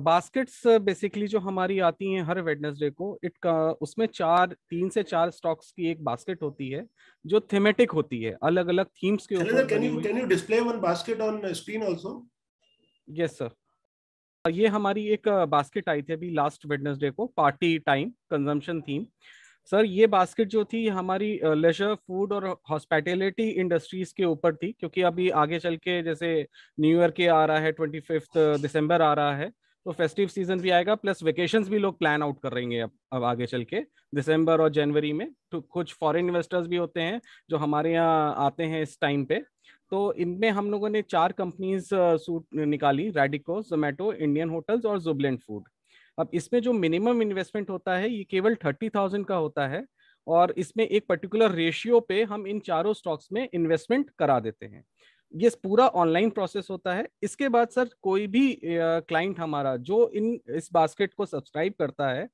Baskets uh, basically जो हमारी आती हैं हर वेडनेसडे को इट का उसमें चार तीन से चार स्टॉक्स की एक बास्केट होती है जो थीमेटिक होती है अलग अलग थीम्स के ऊपर can you can you display one basket on screen also yes sir ये हमारी एक बास्केट आई थी अभी लास्ट वेडनेसडे को party time consumption theme sir ये बास्केट जो थी हमारी लेजर फूड और हॉस्पिटेलिटी इंडस्ट्रीज के ऊपर थी क्योंकि अभी आगे चल के जैसे न्यू ईयर के आ रहा है ट्वेंटी फिफ्थ दिसंबर आ रहा है तो फेस्टिव सीजन भी आएगा प्लस वेकेशन भी लोग प्लान आउट कर रहेंगे अब अब आगे चल के दिसंबर और जनवरी में तो कुछ फॉरेन इन्वेस्टर्स भी होते हैं जो हमारे यहाँ आते हैं इस टाइम पे तो इनमें हम लोगों ने चार कंपनीज सूट निकाली रेडिको जोमेटो इंडियन होटल्स और जुबलेंट फूड अब इसमें जो मिनिमम इन्वेस्टमेंट होता है ये केवल थर्टी थाउजेंड का होता है और इसमें एक पर्टिकुलर रेशियो पे हम इन चारों स्टॉक्स में इन्वेस्टमेंट करा देते हैं ये पूरा ऑनलाइन प्रोसेस होता है इसके बाद सर कोई भी क्लाइंट हमारा जो इन इस बास्केट को सब्सक्राइब करता है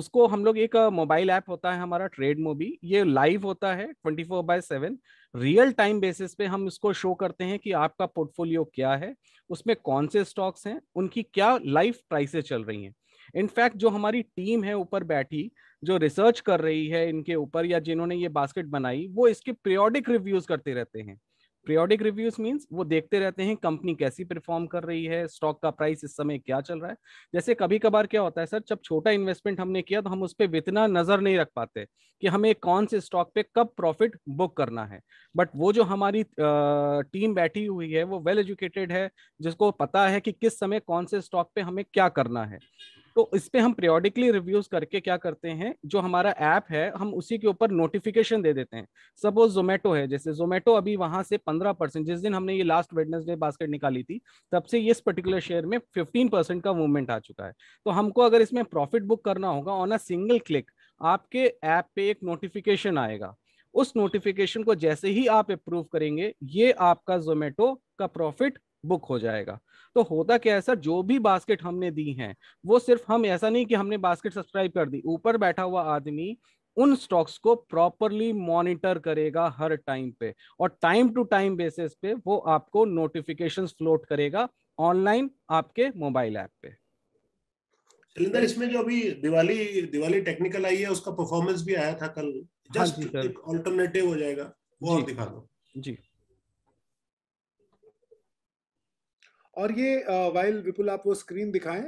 उसको हम लोग एक मोबाइल ऐप होता है हमारा ट्रेड मोबी ये लाइव होता है twenty four by seven real time basis पे हम इसको शो करते हैं कि आपका पोर्टफोलियो क्या है उसमें कौन से स्टॉक्स हैं उनकी क्या लाइव प्राइसेस चल रही हैं इनफैक्ट जो हमारी टीम है ऊपर बैठी जो रिसर्च कर रही है इनके ऊपर या जिन्होंने ये बास्केट बनाई वो इसके पीरियोडिक रिव्यूज करते रहते हैं पीरियोडिक रिव्यूज मीन्स वो देखते रहते हैं कंपनी कैसी परफॉर्म कर रही है स्टॉक का प्राइस इस समय क्या चल रहा है जैसे कभी कभार क्या होता है सर जब छोटा इन्वेस्टमेंट हमने किया तो हम उस पर इतना नजर नहीं रख पाते कि हमें कौन से स्टॉक पे कब प्रॉफिट बुक करना है बट वो जो हमारी टीम बैठी हुई है वो वेल एजुकेटेड है जिसको पता है कि किस समय कौन से स्टॉक पे हमें क्या करना है तो इस पे हम पीरियोडिकली रिव्यूज करके क्या करते हैं जो हमारा ऐप है हम उसी के ऊपर नोटिफिकेशन दे देते हैं सपोज जोमेटो है जैसे जोमेटो अभी वहां से पंद्रह परसेंट जिस दिन हमने ये लास्ट वेडनेसडे बास्केट निकाली थी तब से इस पर्टिकुलर शेयर में फिफ्टीन परसेंट का मूवमेंट आ चुका है तो हमको अगर इसमें प्रॉफिट बुक करना होगा ऑन अ सिंगल क्लिक आपके ऐप पे एक नोटिफिकेशन आएगा उस नोटिफिकेशन को जैसे ही आप अप्रूव करेंगे ये आपका जोमेटो का प्रॉफिट बुक हो जाएगा तो होता क्या है सर जो भी बास्केट हमने दी हैं वो सिर्फ हम ऐसा नहीं कि हमने बास्केट सब्सक्राइब कर दी ऊपर बैठा हुआ आदमी उन स्टॉक्स को प्रॉपरली मॉनिटर करेगा हर टाइम पे और टाइम टू टाइम बेसिस पे वो आपको नोटिफिकेशन फ्लोट करेगा ऑनलाइन आपके मोबाइल ऐप पे सिलिंदर इसमें जो अभी दिवाली दिवाली टेक्निकल आई है उसका परफॉर्मेंस भी आया था कल जस्ट हाँ एक ऑल्टरनेटिव हो जाएगा वो और दिखा दो जी और ये वाइल विपुल आप वो स्क्रीन दिखाएं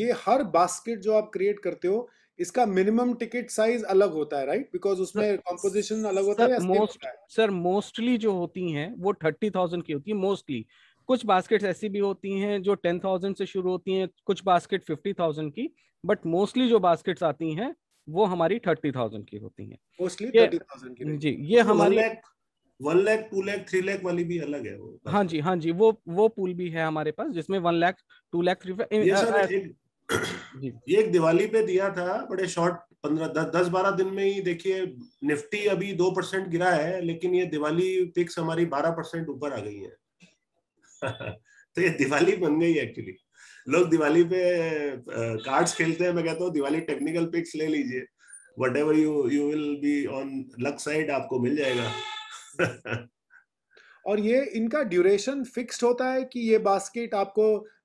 ये हर बास्केट जो आप क्रिएट करते हो इसका मिनिमम टिकट साइज अलग होता है राइट बिकॉज उसमें कॉम्पोजिशन अलग होता है मोस्ट सर मोस्टली जो होती हैं वो थर्टी थाउजेंड की होती है मोस्टली कुछ बास्केट ऐसी भी होती हैं जो टेन थाउजेंड से शुरू होती हैं कुछ बास्केट फिफ्टी थाउजेंड की बट मोस्टली जो बास्केट्स आती हैं वो हमारी थर्टी थाउजेंड की होती हैं मोस्टली थर्टी थाउजेंड की जी ये हमारी one lakh two lakh three lakh वाली भी अलग है वो हाँ जी हाँ जी वो वो पूल भी है हमारे पास जिसमें one lakh two lakh three ये एक दिवाली पे दिया था बड़े शॉर्ट पंद्रह दस बारह दिन में ही देखिए निफ्टी अभी दो परसेंट गिरा है लेकिन ये दिवाली पिक्स हमारी बारह परसेंट ऊपर आ गई है तो ये दिवाली बन गई एक्चुअली लोग दिवाली पे कार्ड्स खेलते हैं मैं कहता हूँ दिवाली टेक्निकल पिक्स ले लीजिए whatever you you will be on luck side आपको मिल जाएगा और ये इनका ड्यूरेशन फिक्स्ड होता है कि ये बास्केट आपको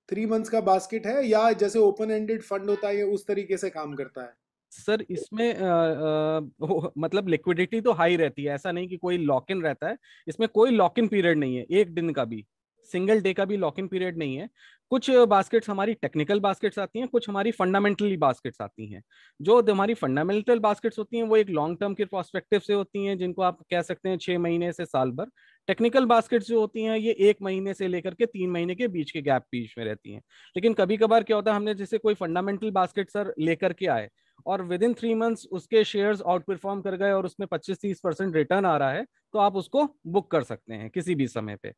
थ्री मंथ्स का बास्केट है या जैसे ओपन एंडेड फंड होता है ये उस तरीके से काम करता है सर इसमें आ, आ, मतलब लिक्विडिटी तो हाई रहती है ऐसा नहीं कि कोई लॉक इन रहता है इसमें कोई लॉक इन पीरियड नहीं है एक दिन का भी सिंगल डे का भी लॉक इन पीरियड नहीं है कुछ बास्केट्स हमारी टेक्निकल बास्केट्स आती हैं कुछ हमारी फंडामेंटली बास्केट्स आती हैं जो हमारी फंडामेंटल बास्केट्स होती हैं वो एक लॉन्ग टर्म के प्रोस्पेक्टिव से होती हैं जिनको आप कह सकते हैं छः महीने से साल भर टेक्निकल बास्केट्स जो होती हैं ये एक महीने से लेकर के तीन महीने के बीच के गैप बीच में रहती हैं लेकिन कभी कभार क्या होता है हमने जैसे कोई फंडामेंटल बास्केट सर लेकर के आए और विद इन थ्री मंथ्स उसके शेयर्स आउट परफॉर्म कर गए और उसमें 25-30 परसेंट रिटर्न आ रहा है तो आप उसको बुक कर सकते हैं किसी भी समय पे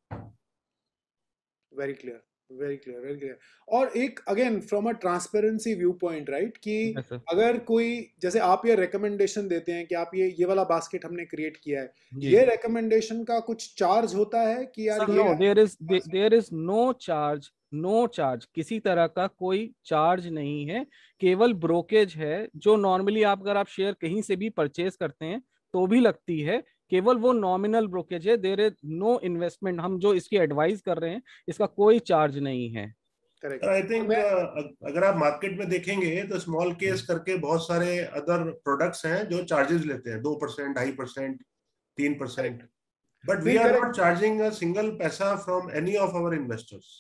very clear very clear very clear और एक again from a transparency view point right कि yes, अगर कोई जैसे आप ये रिकमेंडेशन देते हैं कि आप ये ये वाला बास्केट हमने क्रिएट किया है जी. ये रिकमेंडेशन का कुछ चार्ज होता है कि यार Sir, there is there is no charge no charge किसी तरह का कोई चार्ज नहीं है केवल ब्रोकेज है जो नॉर्मली आप अगर आप शेयर कहीं से भी परचेज करते हैं तो भी लगती है केवल वो नॉमिनल ब्रोकेज है देर इज नो इन्वेस्टमेंट हम जो इसकी एडवाइस कर रहे हैं इसका कोई चार्ज नहीं है आई थिंक uh, अगर आप मार्केट में देखेंगे तो स्मॉल केस hmm. करके बहुत सारे अदर प्रोडक्ट्स हैं जो चार्जेस लेते हैं दो परसेंट ढाई परसेंट तीन percent but we are not charging single पैसा from any of our investors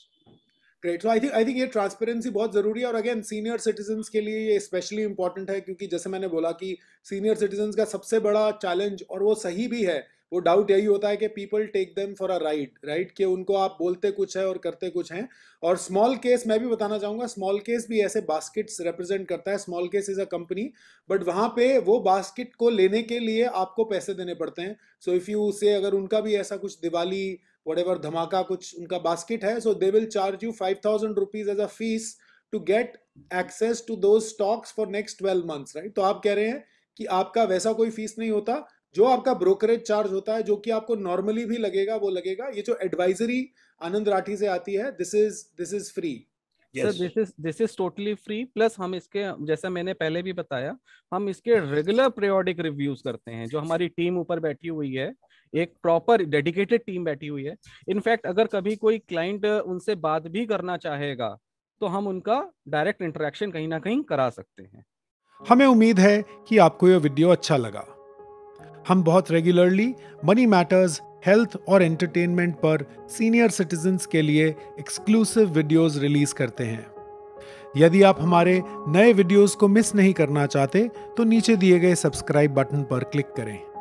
great so I think I think ये ट्रांसपेरेंसी बहुत ज़रूरी है और अगेन सीनियर सिटीजन के लिए ये स्पेशली इंपॉर्टेंट है क्योंकि जैसे मैंने बोला कि सीनियर सिटीजन का सबसे बड़ा चैलेंज और वो सही भी है वो डाउट यही होता है कि people take them for a right right कि उनको आप बोलते कुछ है और करते कुछ हैं और स्मॉल केस मैं भी बताना चाहूंगा स्मॉल केस भी ऐसे बास्केट्स रिप्रेजेंट करता है small case is a company but वहाँ पे वो बास्केट को लेने के लिए आपको पैसे देने पड़ते हैं सो इफ़ यू से अगर उनका भी ऐसा कुछ Diwali whatever dhamaka kuch unka basket hai so they will charge you 5000 rupees as a fees to get access to those stocks for next 12 months right to aap keh rahe hain ki aapka वैसा कोई fees नहीं होता जो आपका brokerage charge होता है जो कि आपको नॉर्मली भी लगेगा वो लगेगा ये जो एडवाइजरी आनंद राठी से आती है this is this is free this is this is totally free plus हम इसके जैसा मैंने पहले भी बताया हम इसके रेगुलर पीरियोडिक रिव्यूज करते हैं जो हमारी टीम ऊपर बैठी हुई है एक प्रॉपर डेडिकेटेड टीम बैठी हुई है इनफैक्ट अगर कभी कोई क्लाइंट uh, उनसे बात भी करना चाहेगा तो हम उनका डायरेक्ट इंटरेक्शन कहीं ना कहीं करा सकते हैं हमें उम्मीद है कि आपको यह वीडियो अच्छा लगा हम बहुत रेगुलरली मनी मैटर्स हेल्थ और एंटरटेनमेंट पर सीनियर सिटीजन के लिए एक्सक्लूसिव वीडियोस रिलीज करते हैं यदि आप हमारे नए वीडियोस को मिस नहीं करना चाहते तो नीचे दिए गए सब्सक्राइब बटन पर क्लिक करें